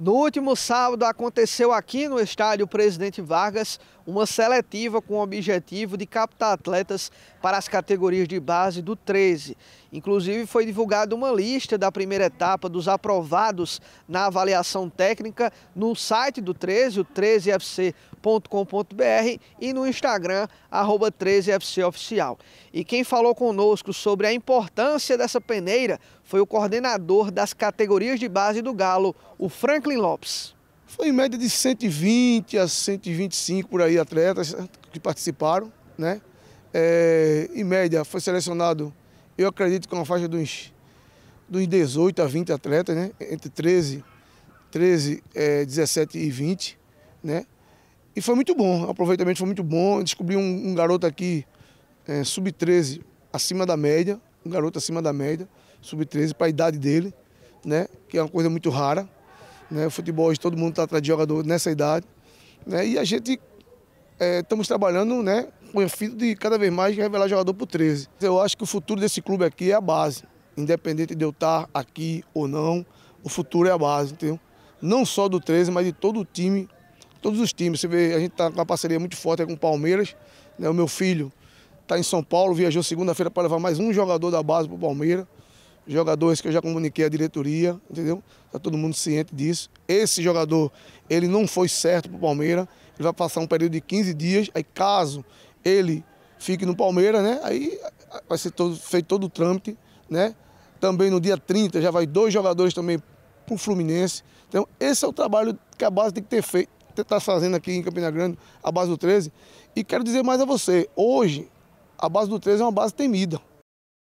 No último sábado aconteceu aqui no estádio Presidente Vargas uma seletiva com o objetivo de captar atletas para as categorias de base do 13. Inclusive, foi divulgada uma lista da primeira etapa dos aprovados na avaliação técnica no site do 13, o 13fc.com.br e no Instagram, 13fcoficial. E quem falou conosco sobre a importância dessa peneira foi o coordenador das categorias de base do Galo, o Franklin Lopes. Foi em média de 120 a 125 por aí atletas que participaram, né? É, em média foi selecionado eu acredito que é uma faixa dos, dos 18 a 20 atletas, né? entre 13, 13 é, 17 e 20. Né? E foi muito bom, o aproveitamento foi muito bom. Descobri um, um garoto aqui, é, sub-13, acima da média, um garoto acima da média, sub-13, para a idade dele, né? que é uma coisa muito rara. Né? O futebol hoje todo mundo está atrás de jogador nessa idade. Né? E a gente é, estamos trabalhando né, com o efeito de cada vez mais revelar jogador para o 13. Eu acho que o futuro desse clube aqui é a base. Independente de eu estar aqui ou não, o futuro é a base, entendeu? Não só do 13, mas de todo o time, todos os times. Você vê, a gente está com uma parceria muito forte com o Palmeiras. Né? O meu filho está em São Paulo, viajou segunda-feira para levar mais um jogador da base para o Palmeiras jogadores que eu já comuniquei à diretoria, entendeu? Está todo mundo ciente disso. Esse jogador, ele não foi certo para o Palmeiras, ele vai passar um período de 15 dias, aí caso ele fique no Palmeiras, né? Aí vai ser todo, feito todo o trâmite, né? Também no dia 30 já vai dois jogadores também para o Fluminense. Então esse é o trabalho que a base tem que ter feito, está fazendo aqui em Campina Grande, a base do 13. E quero dizer mais a você, hoje a base do 13 é uma base temida.